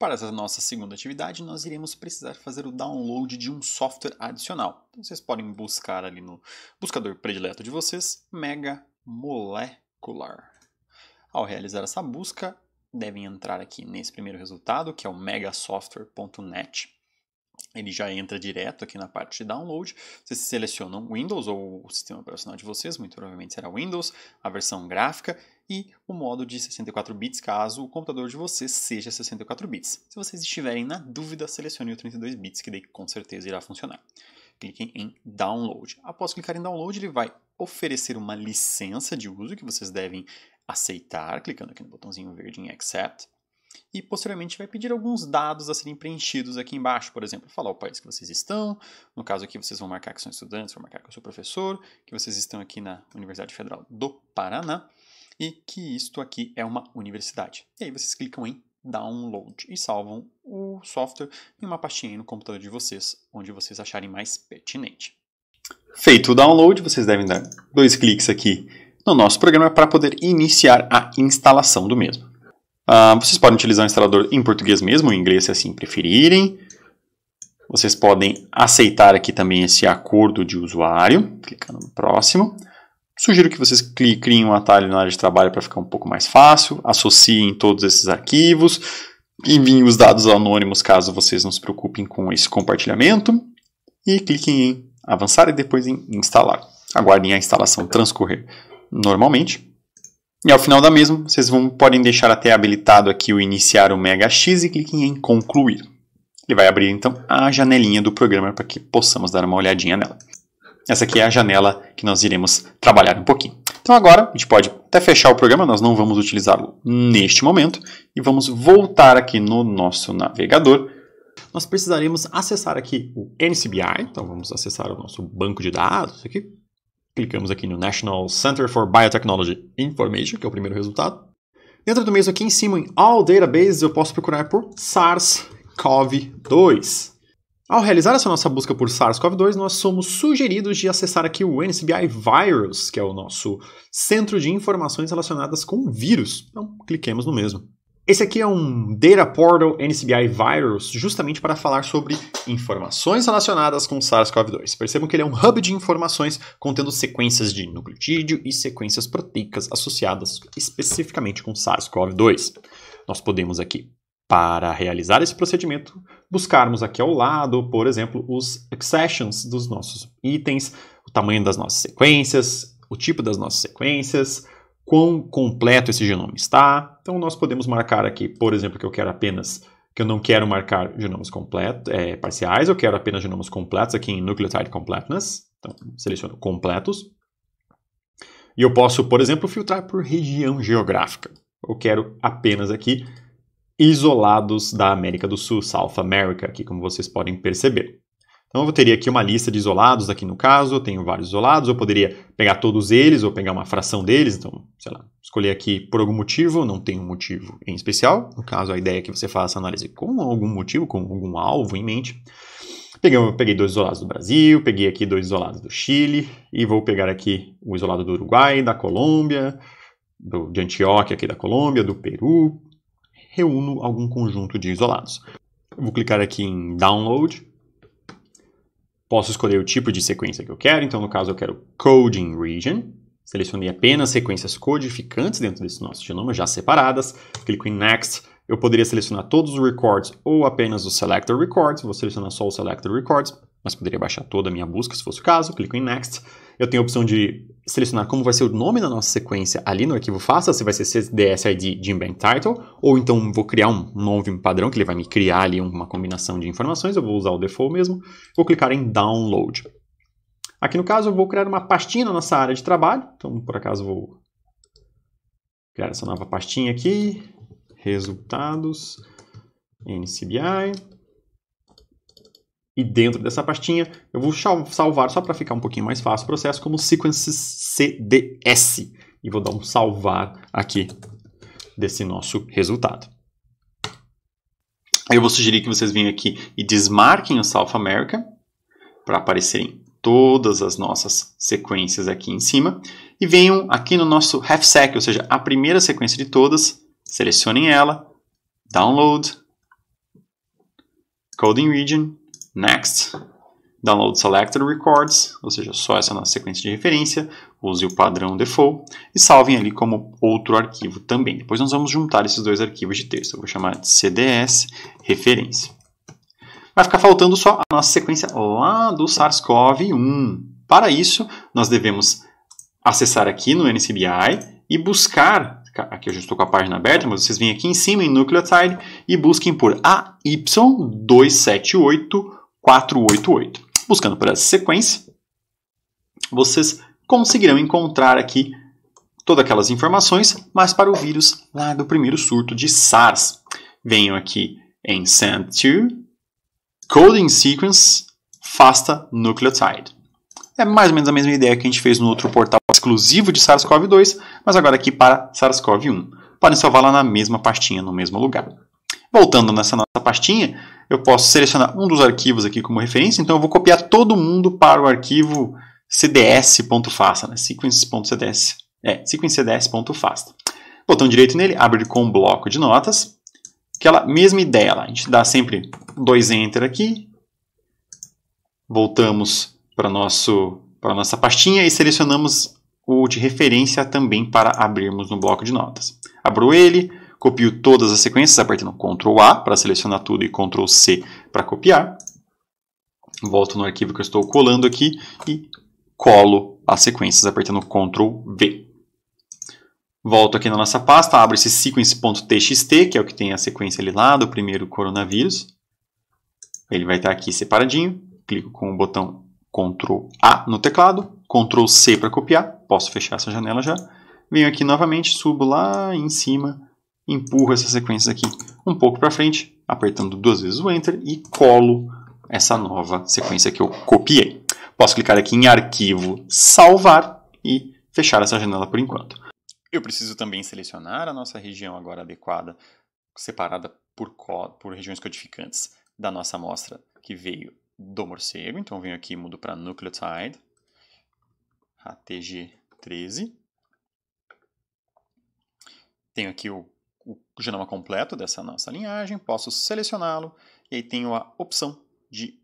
Para essa nossa segunda atividade, nós iremos precisar fazer o download de um software adicional. Então, vocês podem buscar ali no buscador predileto de vocês, Mega Molecular. Ao realizar essa busca, devem entrar aqui nesse primeiro resultado, que é o megasoftware.net ele já entra direto aqui na parte de download. Vocês selecionam Windows ou o sistema operacional de vocês, muito provavelmente será Windows, a versão gráfica e o modo de 64 bits, caso o computador de vocês seja 64 bits. Se vocês estiverem na dúvida, selecione o 32 bits, que daí com certeza irá funcionar. Cliquem em Download. Após clicar em Download, ele vai oferecer uma licença de uso que vocês devem aceitar, clicando aqui no botãozinho verde em Accept e posteriormente vai pedir alguns dados a serem preenchidos aqui embaixo, por exemplo, falar o país que vocês estão, no caso aqui vocês vão marcar que são estudantes, vão marcar que eu sou professor, que vocês estão aqui na Universidade Federal do Paraná e que isto aqui é uma universidade. E aí vocês clicam em download e salvam o software em uma pastinha no computador de vocês, onde vocês acharem mais pertinente. Feito o download, vocês devem dar dois cliques aqui no nosso programa para poder iniciar a instalação do mesmo. Uh, vocês podem utilizar o instalador em português mesmo, em inglês se assim preferirem. Vocês podem aceitar aqui também esse acordo de usuário, clicando no próximo. Sugiro que vocês criem um atalho na área de trabalho para ficar um pouco mais fácil, associem todos esses arquivos, enviem os dados anônimos caso vocês não se preocupem com esse compartilhamento e cliquem em avançar e depois em instalar. Aguardem a instalação transcorrer normalmente e ao final da mesma, vocês vão, podem deixar até habilitado aqui o iniciar o Mega X e cliquem em concluir. Ele vai abrir então a janelinha do programa para que possamos dar uma olhadinha nela. Essa aqui é a janela que nós iremos trabalhar um pouquinho. Então agora a gente pode até fechar o programa, nós não vamos utilizá-lo neste momento e vamos voltar aqui no nosso navegador. Nós precisaremos acessar aqui o NCBI, então vamos acessar o nosso banco de dados aqui. Clicamos aqui no National Center for Biotechnology Information, que é o primeiro resultado. Dentro do mesmo aqui em cima, em All Databases, eu posso procurar por SARS-CoV-2. Ao realizar essa nossa busca por SARS-CoV-2, nós somos sugeridos de acessar aqui o NCBI Virus, que é o nosso centro de informações relacionadas com vírus. Então, cliquemos no mesmo. Esse aqui é um Data Portal NCBI Virus, justamente para falar sobre informações relacionadas com SARS-CoV-2. Percebam que ele é um hub de informações contendo sequências de nucleotídeo e sequências proteicas associadas especificamente com SARS-CoV-2. Nós podemos aqui, para realizar esse procedimento, buscarmos aqui ao lado, por exemplo, os accessions dos nossos itens, o tamanho das nossas sequências, o tipo das nossas sequências, quão completo esse genoma está. Então nós podemos marcar aqui, por exemplo, que eu quero apenas que eu não quero marcar genomas completos, é, parciais, eu quero apenas genomas completos aqui em Nucleotide Completeness. Então, seleciono completos. E eu posso, por exemplo, filtrar por região geográfica. Eu quero apenas aqui isolados da América do Sul, South America, aqui como vocês podem perceber. Então eu teria aqui uma lista de isolados, aqui no caso, eu tenho vários isolados, eu poderia pegar todos eles ou pegar uma fração deles, então, sei lá, escolher aqui por algum motivo, não tem um motivo em especial, no caso a ideia é que você faça análise com algum motivo, com algum alvo em mente. Peguei, peguei dois isolados do Brasil, peguei aqui dois isolados do Chile, e vou pegar aqui o isolado do Uruguai, da Colômbia, do, de Antioquia aqui da Colômbia, do Peru, reúno algum conjunto de isolados. vou clicar aqui em Download, Posso escolher o tipo de sequência que eu quero, então no caso eu quero coding region. Selecionei apenas sequências codificantes dentro desse nosso genoma, já separadas. Clico em Next. Eu poderia selecionar todos os records ou apenas os selector records. Vou selecionar só os selector records, mas poderia baixar toda a minha busca se fosse o caso. Clico em Next eu tenho a opção de selecionar como vai ser o nome da nossa sequência ali no arquivo FASTA, se vai ser cdsid gimbank title, ou então vou criar um novo padrão que ele vai me criar ali uma combinação de informações, eu vou usar o default mesmo, vou clicar em download. Aqui no caso eu vou criar uma pastinha na nossa área de trabalho, então por acaso vou criar essa nova pastinha aqui, resultados, NCBI, e dentro dessa pastinha, eu vou salvar, só para ficar um pouquinho mais fácil o processo, como sequences CDS. E vou dar um salvar aqui desse nosso resultado. Eu vou sugerir que vocês venham aqui e desmarquem o South America para aparecerem todas as nossas sequências aqui em cima. E venham aqui no nosso half sec, ou seja, a primeira sequência de todas, selecionem ela, download, coding region, next, download selected records, ou seja, só essa nossa sequência de referência, use o padrão default e salvem ali como outro arquivo também. Depois nós vamos juntar esses dois arquivos de texto, eu vou chamar de CDS referência. Vai ficar faltando só a nossa sequência lá do SARS-CoV-1. Para isso, nós devemos acessar aqui no NCBI e buscar, aqui eu já estou com a página aberta, mas vocês vêm aqui em cima em Nucleotide e busquem por AY278 488. Buscando por essa sequência, vocês conseguirão encontrar aqui todas aquelas informações, mas para o vírus lá do primeiro surto de SARS. Venham aqui em SAMP2, Coding Sequence, Fasta Nucleotide. É mais ou menos a mesma ideia que a gente fez no outro portal exclusivo de SARS-CoV-2, mas agora aqui para SARS-CoV-1. Podem salvar lá na mesma pastinha, no mesmo lugar. Voltando nessa nossa pastinha, eu posso selecionar um dos arquivos aqui como referência, então eu vou copiar todo mundo para o arquivo cds.fasta, né? sequence.cds, é, sequencecds.fasta. Botão direito nele, abre com um bloco de notas, aquela mesma ideia lá, a gente dá sempre dois enter aqui, voltamos para nosso para nossa pastinha e selecionamos o de referência também para abrirmos no bloco de notas. Abro ele, Copio todas as sequências apertando Ctrl A para selecionar tudo e Ctrl C para copiar. Volto no arquivo que eu estou colando aqui e colo as sequências apertando Ctrl V. Volto aqui na nossa pasta, abro esse sequence.txt, que é o que tem a sequência ali lá do primeiro coronavírus. Ele vai estar aqui separadinho. Clico com o botão Ctrl A no teclado, Ctrl C para copiar. Posso fechar essa janela já. Venho aqui novamente, subo lá em cima empurro essas sequências aqui um pouco para frente, apertando duas vezes o Enter e colo essa nova sequência que eu copiei. Posso clicar aqui em Arquivo, Salvar e fechar essa janela por enquanto. Eu preciso também selecionar a nossa região agora adequada, separada por, por regiões codificantes da nossa amostra que veio do morcego. Então venho aqui e mudo para Nucleotide, ATG13. Tenho aqui o o genoma completo dessa nossa linhagem, posso selecioná-lo e aí tenho a opção de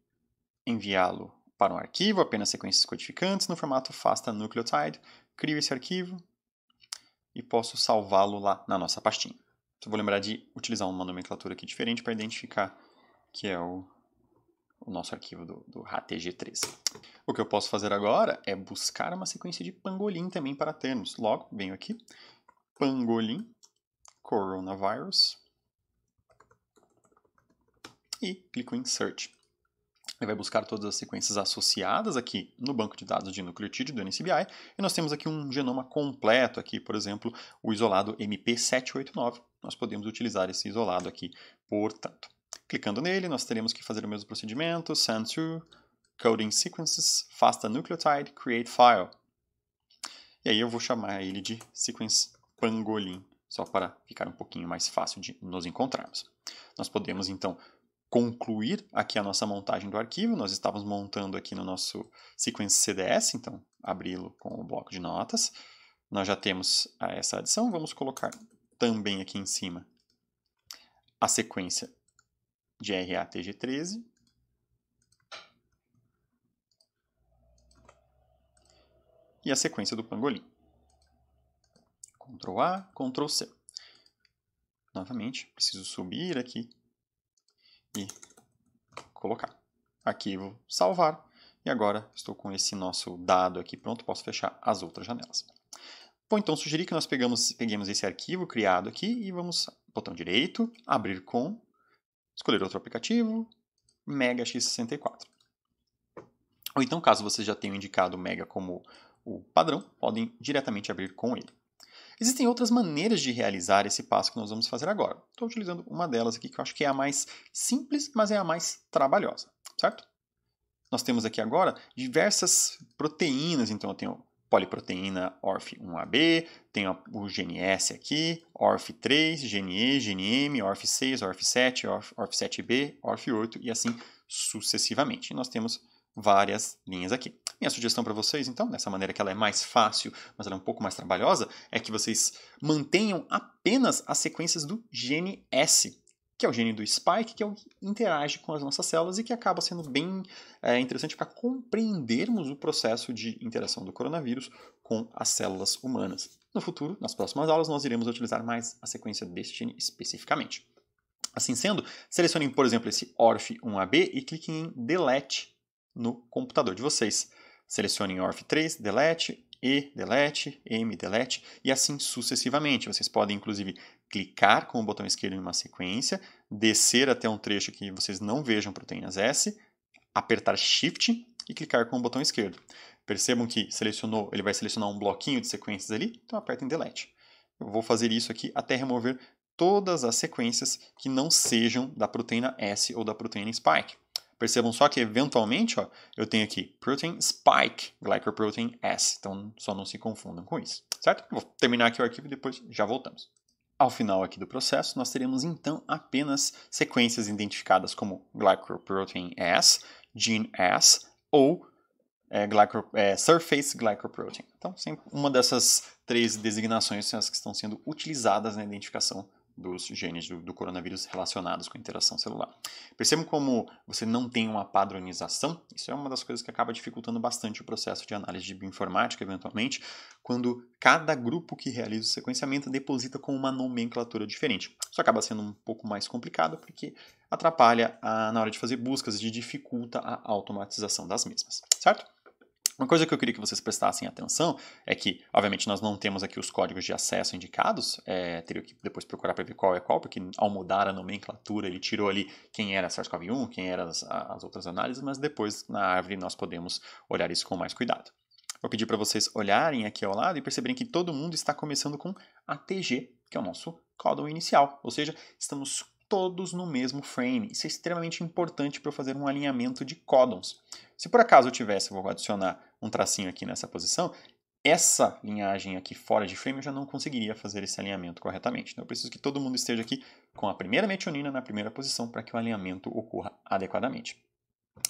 enviá-lo para um arquivo, apenas sequências codificantes, no formato FASTA Nucleotide. Crio esse arquivo e posso salvá-lo lá na nossa pastinha. Então, vou lembrar de utilizar uma nomenclatura aqui diferente para identificar que é o, o nosso arquivo do, do HTG3. O que eu posso fazer agora é buscar uma sequência de pangolim também para termos. Logo, venho aqui, pangolim, coronavírus e clico em Search. Ele vai buscar todas as sequências associadas aqui no banco de dados de nucleotídeo do NCBI, e nós temos aqui um genoma completo aqui, por exemplo, o isolado MP789. Nós podemos utilizar esse isolado aqui, portanto. Clicando nele, nós teremos que fazer o mesmo procedimento, send to, coding sequences, fasta nucleotide, create file. E aí eu vou chamar ele de sequence pangolin só para ficar um pouquinho mais fácil de nos encontrarmos. Nós podemos então concluir aqui a nossa montagem do arquivo, nós estávamos montando aqui no nosso sequence CDS, então abri-lo com o bloco de notas. Nós já temos ah, essa adição, vamos colocar também aqui em cima a sequência de RATG13. E a sequência do pangolim. Ctrl A, Ctrl C. Novamente, preciso subir aqui e colocar. Arquivo, salvar. E agora estou com esse nosso dado aqui pronto, posso fechar as outras janelas. Vou então sugerir que nós pegamos, peguemos esse arquivo criado aqui e vamos, botão direito, abrir com, escolher outro aplicativo, Mega X64. Ou então, caso vocês já tenham indicado Mega como o padrão, podem diretamente abrir com ele. Existem outras maneiras de realizar esse passo que nós vamos fazer agora. Estou utilizando uma delas aqui que eu acho que é a mais simples, mas é a mais trabalhosa, certo? Nós temos aqui agora diversas proteínas, então eu tenho poliproteína ORF1AB, tenho o GNS aqui, ORF3, GNE, GNM, ORF6, ORF7, ORF7B, ORF8 e assim sucessivamente. E nós temos várias linhas aqui. Minha sugestão para vocês, então, dessa maneira que ela é mais fácil, mas ela é um pouco mais trabalhosa, é que vocês mantenham apenas as sequências do gene S, que é o gene do spike, que é o que interage com as nossas células e que acaba sendo bem é, interessante para compreendermos o processo de interação do coronavírus com as células humanas. No futuro, nas próximas aulas, nós iremos utilizar mais a sequência desse gene especificamente. Assim sendo, selecionem, por exemplo, esse ORF1AB e cliquem em Delete no computador de vocês selecione em ORF3, delete, E, delete, M, delete e assim sucessivamente. Vocês podem, inclusive, clicar com o botão esquerdo em uma sequência, descer até um trecho que vocês não vejam proteínas S, apertar Shift e clicar com o botão esquerdo. Percebam que selecionou, ele vai selecionar um bloquinho de sequências ali, então aperta Delete. Eu vou fazer isso aqui até remover todas as sequências que não sejam da proteína S ou da proteína spike. Percebam só que eventualmente ó, eu tenho aqui protein spike, glycoprotein S. Então só não se confundam com isso, certo? Vou terminar aqui o arquivo e depois já voltamos. Ao final aqui do processo, nós teremos então apenas sequências identificadas como glycoprotein S, gene S ou é, é, surface glycoprotein. Então, sempre uma dessas três designações são as que estão sendo utilizadas na identificação dos genes do, do, coronavírus relacionados com a interação celular. Percebam como você não tem uma padronização, isso é uma das coisas que acaba dificultando bastante o processo de análise de bioinformática, eventualmente, quando cada grupo que realiza o sequenciamento deposita com uma nomenclatura diferente. Isso acaba sendo um pouco mais complicado, porque atrapalha a, na hora de fazer buscas e dificulta a automatização das mesmas, certo? Uma coisa que eu queria que vocês prestassem atenção é que, obviamente, nós não temos aqui os códigos de acesso indicados, é, teria que depois procurar para ver qual é qual, porque ao mudar a nomenclatura ele tirou ali quem era SARS-CoV-1, quem eram as, as outras análises, mas depois na árvore nós podemos olhar isso com mais cuidado. Vou pedir para vocês olharem aqui ao lado e perceberem que todo mundo está começando com ATG, que é o nosso código inicial, ou seja, estamos todos no mesmo frame. Isso é extremamente importante para eu fazer um alinhamento de códons. Se por acaso eu tivesse, vou adicionar um tracinho aqui nessa posição, essa linhagem aqui fora de frame eu já não conseguiria fazer esse alinhamento corretamente. Então eu preciso que todo mundo esteja aqui com a primeira metionina na primeira posição para que o alinhamento ocorra adequadamente.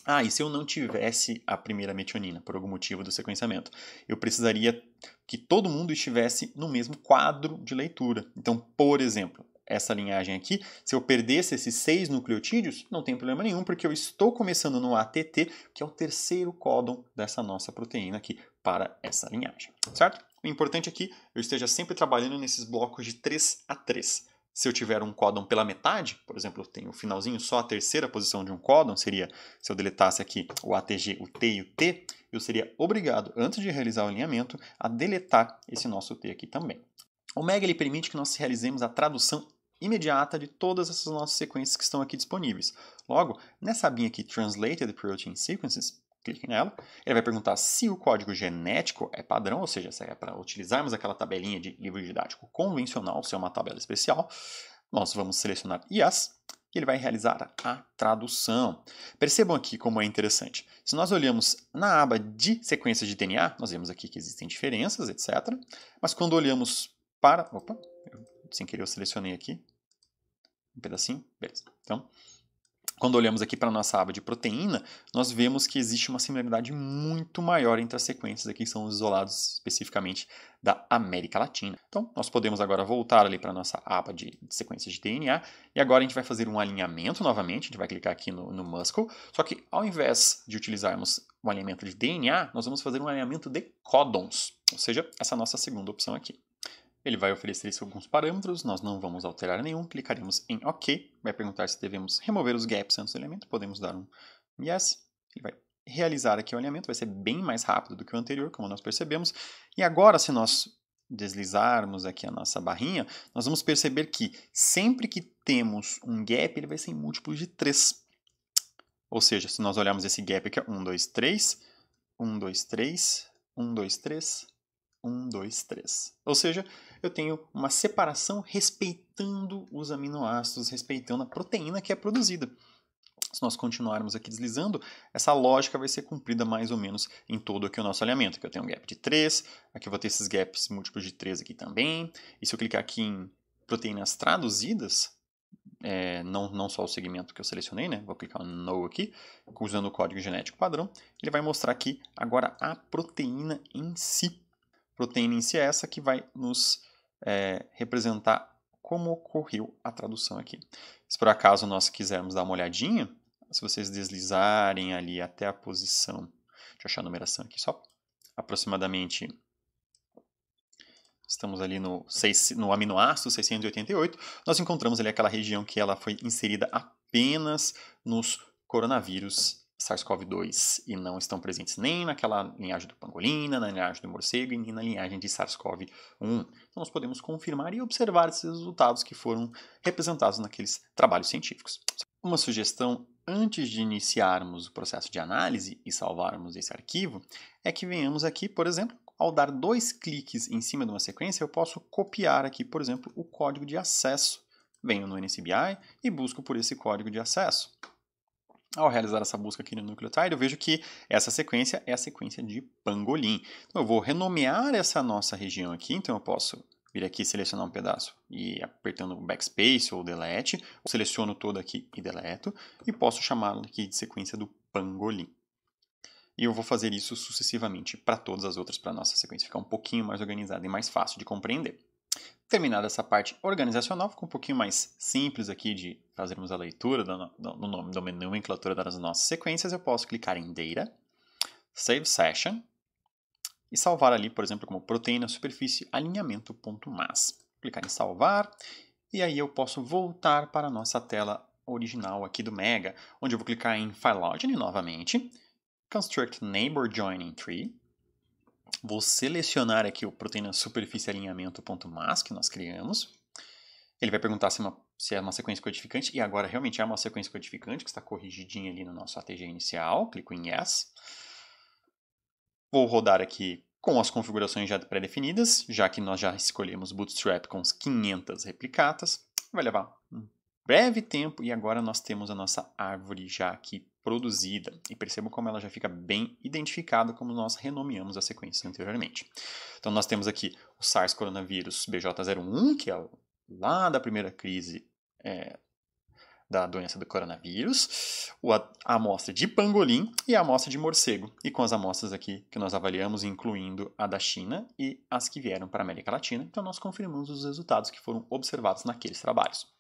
Ah, e se eu não tivesse a primeira metionina, por algum motivo do sequenciamento? Eu precisaria que todo mundo estivesse no mesmo quadro de leitura. Então, por exemplo, essa linhagem aqui, se eu perdesse esses seis nucleotídeos, não tem problema nenhum, porque eu estou começando no ATT, que é o terceiro códon dessa nossa proteína aqui para essa linhagem, certo? O importante aqui, é eu esteja sempre trabalhando nesses blocos de 3 a 3. Se eu tiver um códon pela metade, por exemplo, eu tenho o finalzinho só a terceira posição de um códon, seria se eu deletasse aqui o ATG, o T e o T, eu seria obrigado, antes de realizar o alinhamento, a deletar esse nosso T aqui também. O Omega ele permite que nós realizemos a tradução imediata de todas essas nossas sequências que estão aqui disponíveis. Logo, nessa abinha aqui, Translated Protein Sequences, clique nela, ele vai perguntar se o código genético é padrão, ou seja, se é para utilizarmos aquela tabelinha de livro didático convencional, se é uma tabela especial. Nós vamos selecionar Yes, e ele vai realizar a tradução. Percebam aqui como é interessante. Se nós olhamos na aba de sequências de DNA, nós vemos aqui que existem diferenças, etc. Mas quando olhamos para. Opa, eu sem querer eu selecionei aqui um pedacinho, beleza. Então, quando olhamos aqui para a nossa aba de proteína, nós vemos que existe uma similaridade muito maior entre as sequências aqui que são isolados especificamente da América Latina. Então, nós podemos agora voltar ali para a nossa aba de, sequências de DNA e agora a gente vai fazer um alinhamento novamente, a gente vai clicar aqui no, no Muscle, só que ao invés de utilizarmos um alinhamento de DNA, nós vamos fazer um alinhamento de códons, ou seja, essa nossa segunda opção aqui. Ele vai oferecer isso alguns parâmetros, nós não vamos alterar nenhum, clicaremos em OK, vai perguntar se devemos remover os gaps antes do elemento, podemos dar um yes, ele vai realizar aqui o alinhamento, vai ser bem mais rápido do que o anterior, como nós percebemos, e agora se nós deslizarmos aqui a nossa barrinha, nós vamos perceber que sempre que temos um gap, ele vai ser em múltiplos de 3. Ou seja, se nós olharmos esse gap aqui, 1, 2, 3, 1, 2, 3, 1, 2, 3, 1, 2, 3. Ou seja, eu tenho uma separação respeitando os aminoácidos, respeitando a proteína que é produzida. Se nós continuarmos aqui deslizando, essa lógica vai ser cumprida mais ou menos em todo aqui o nosso alinhamento. Aqui eu tenho um gap de 3, aqui eu vou ter esses gaps múltiplos de 3 aqui também. E se eu clicar aqui em proteínas traduzidas, é, não, não só o segmento que eu selecionei, né? Vou clicar no aqui, usando o código genético padrão, ele vai mostrar aqui agora a proteína em si. Proteína em si é essa que vai nos é, representar como ocorreu a tradução aqui. Se por acaso nós quisermos dar uma olhadinha, se vocês deslizarem ali até a posição, deixa eu achar a numeração aqui só, aproximadamente, estamos ali no, 6, no aminoácido 688, nós encontramos ali aquela região que ela foi inserida apenas nos coronavírus SARS-CoV-2 e não estão presentes nem naquela linhagem do pangolina, na linhagem do morcego e nem na linhagem de SARS-CoV-1. Então, nós podemos confirmar e observar esses resultados que foram representados naqueles trabalhos científicos. Uma sugestão antes de iniciarmos o processo de análise e salvarmos esse arquivo é que venhamos aqui, por exemplo, ao dar dois cliques em cima de uma sequência, eu posso copiar aqui, por exemplo, o código de acesso. Venho no NCBI e busco por esse código de acesso. Ao realizar essa busca aqui no nucleotide, eu vejo que essa sequência é a sequência de pangolim. Então, eu vou renomear essa nossa região aqui, então eu posso vir aqui selecionar um pedaço e apertando o backspace ou delete, seleciono todo aqui e deleto, e posso chamá-lo aqui de sequência do pangolim. E eu vou fazer isso sucessivamente para todas as outras, para a nossa sequência ficar um pouquinho mais organizada e mais fácil de compreender. Terminada essa parte organizacional, ficou um pouquinho mais simples aqui de fazermos a leitura do, do nome, da nomenclatura das nossas sequências. Eu posso clicar em Data, Save Session e salvar ali, por exemplo, como proteína, superfície, alinhamento, ponto, Clicar em salvar e aí eu posso voltar para a nossa tela original aqui do Mega, onde eu vou clicar em Phylogeny novamente, Construct Neighbor Joining Tree, Vou selecionar aqui o proteína superfície alinhamento ponto que nós criamos. Ele vai perguntar se, é uma, se, é uma sequência codificante, e agora realmente é uma sequência codificante, que está corrigidinha ali no nosso ATG inicial. Clico em Yes. Vou rodar aqui com as configurações já pré-definidas, já que nós já escolhemos Bootstrap com os 500 replicatas. Vai levar breve tempo e agora nós temos a nossa árvore já aqui produzida. E percebam como ela já fica bem identificada como nós renomeamos a sequência anteriormente. Então nós temos aqui o SARS coronavírus BJ01, que é lá da primeira crise é, da doença do coronavírus, a amostra de pangolim e a amostra de morcego. E com as amostras aqui que nós avaliamos, incluindo a da China e as que vieram para a América Latina, então nós confirmamos os resultados que foram observados naqueles trabalhos.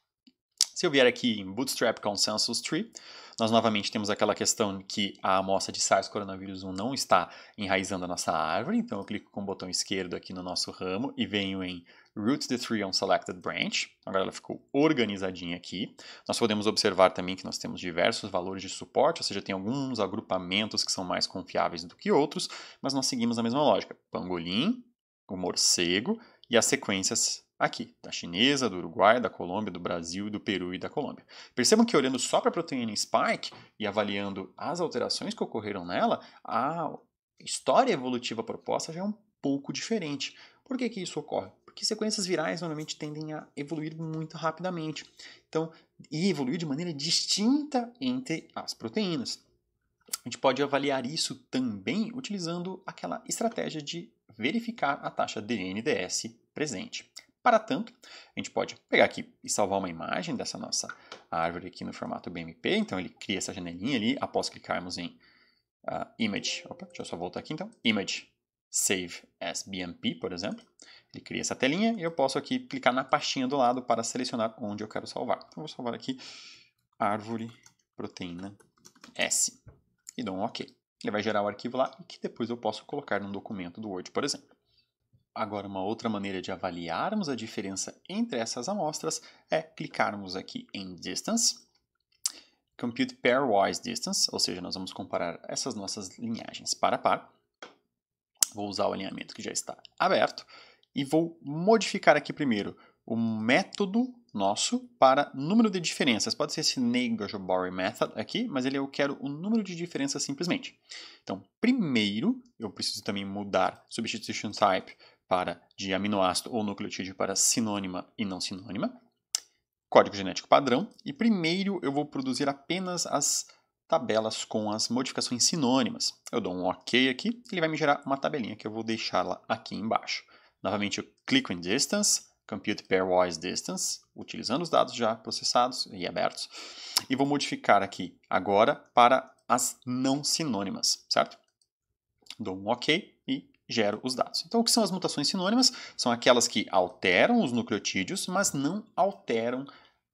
Se eu vier aqui em Bootstrap Consensus Tree, nós novamente temos aquela questão que a amostra de SARS coronavírus 1 não está enraizando a nossa árvore, então eu clico com o botão esquerdo aqui no nosso ramo e venho em root the tree on selected branch. Agora ela ficou organizadinha aqui. Nós podemos observar também que nós temos diversos valores de suporte, ou seja, tem alguns agrupamentos que são mais confiáveis do que outros, mas nós seguimos a mesma lógica. Pangolim, o morcego e as sequências aqui, da chinesa, do Uruguai, da Colômbia, do Brasil, do Peru e da Colômbia. Percebam que olhando só para a proteína spike e avaliando as alterações que ocorreram nela, a história evolutiva proposta já é um pouco diferente. Por que, que isso ocorre? Porque sequências virais normalmente tendem a evoluir muito rapidamente. Então, e evoluir de maneira distinta entre as proteínas. A gente pode avaliar isso também utilizando aquela estratégia de verificar a taxa DNDS presente. Para tanto, a gente pode pegar aqui e salvar uma imagem dessa nossa árvore aqui no formato BMP. Então ele cria essa janelinha ali após clicarmos em uh, Image. Opa, deixa eu só voltar aqui então. Image Save as BMP, por exemplo. Ele cria essa telinha e eu posso aqui clicar na pastinha do lado para selecionar onde eu quero salvar. Então vou salvar aqui árvore proteína S e dou um OK. Ele vai gerar o arquivo lá que depois eu posso colocar num documento do Word, por exemplo. Agora, uma outra maneira de avaliarmos a diferença entre essas amostras é clicarmos aqui em Distance, Compute Pairwise Distance, ou seja, nós vamos comparar essas nossas linhagens par a par. Vou usar o alinhamento que já está aberto e vou modificar aqui primeiro o método nosso para número de diferenças. Pode ser esse nagle Method aqui, mas ele eu quero o número de diferenças simplesmente. Então, primeiro, eu preciso também mudar Substitution Type para de aminoácido ou nucleotídeo para sinônima e não sinônima, código genético padrão, e primeiro eu vou produzir apenas as tabelas com as modificações sinônimas. Eu dou um OK aqui, ele vai me gerar uma tabelinha que eu vou deixá-la aqui embaixo. Novamente eu clico em Distance, Compute Pairwise Distance, utilizando os dados já processados e abertos, e vou modificar aqui agora para as não sinônimas, certo? Dou um OK e gero os dados. Então, o que são as mutações sinônimas? São aquelas que alteram os nucleotídeos, mas não alteram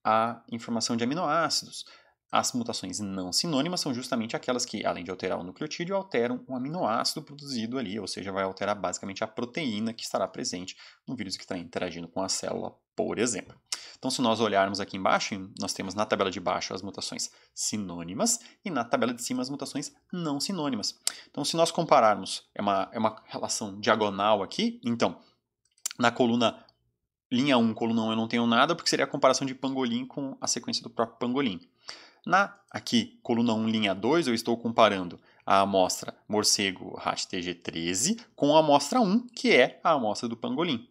a informação de aminoácidos. As mutações não sinônimas são justamente aquelas que, além de alterar o nucleotídeo, alteram o aminoácido produzido ali, ou seja, vai alterar basicamente a proteína que estará presente no vírus que está interagindo com a célula, por exemplo. Então, se nós olharmos aqui embaixo, nós temos na tabela de baixo as mutações sinônimas e na tabela de cima as mutações não sinônimas. Então, se nós compararmos, é uma, é uma relação diagonal aqui, então, na coluna linha 1, coluna 1 eu não tenho nada, porque seria a comparação de pangolim com a sequência do próprio pangolim. Na aqui, coluna 1, linha 2, eu estou comparando a amostra morcego RAT-TG13 com a amostra 1, que é a amostra do pangolim.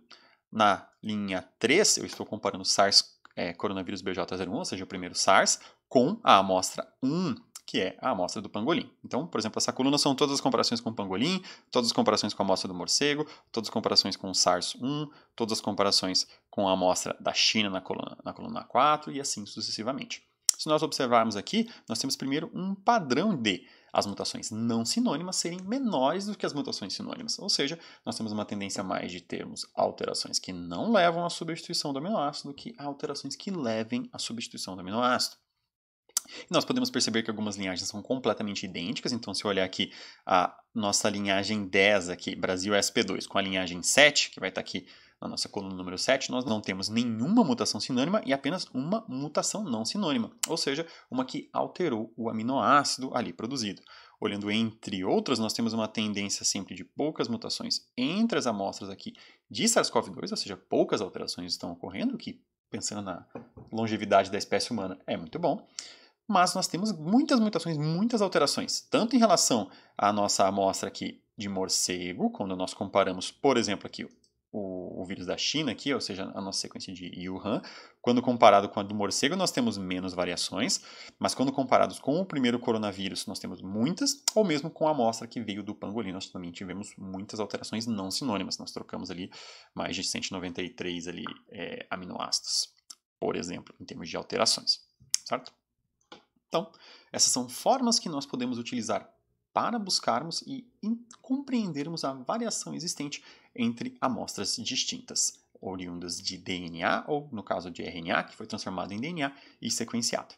Na linha 3, eu estou comparando SARS é, coronavírus BJ01, ou seja, o primeiro SARS, com a amostra 1, que é a amostra do pangolim. Então, por exemplo, essa coluna são todas as comparações com o pangolim, todas as comparações com a amostra do morcego, todas as comparações com o SARS-1, todas as comparações com a amostra da China na coluna, na coluna 4 e assim sucessivamente. Se nós observarmos aqui, nós temos primeiro um padrão de as mutações não sinônimas serem menores do que as mutações sinônimas. Ou seja, nós temos uma tendência mais de termos alterações que não levam à substituição do aminoácido do que alterações que levem à substituição do aminoácido. E nós podemos perceber que algumas linhagens são completamente idênticas, então se eu olhar aqui a nossa linhagem 10 aqui, Brasil SP2, com a linhagem 7, que vai estar aqui na nossa coluna número 7, nós não temos nenhuma mutação sinônima e apenas uma mutação não sinônima, ou seja, uma que alterou o aminoácido ali produzido. Olhando entre outras, nós temos uma tendência sempre de poucas mutações entre as amostras aqui de SARS-CoV-2, ou seja, poucas alterações estão ocorrendo, que pensando na longevidade da espécie humana é muito bom mas nós temos muitas mutações, muitas alterações, tanto em relação à nossa amostra aqui de morcego, quando nós comparamos, por exemplo, aqui o, o, vírus da China aqui, ou seja, a nossa sequência de Wuhan, quando comparado com a do morcego, nós temos menos variações, mas quando comparados com o primeiro coronavírus, nós temos muitas, ou mesmo com a amostra que veio do pangolim, nós também tivemos muitas alterações não sinônimas, nós trocamos ali mais de 193 ali, é, aminoácidos, por exemplo, em termos de alterações, certo? Então, essas são formas que nós podemos utilizar para buscarmos e compreendermos a variação existente entre amostras distintas, oriundas de DNA, ou no caso de RNA, que foi transformado em DNA e sequenciado.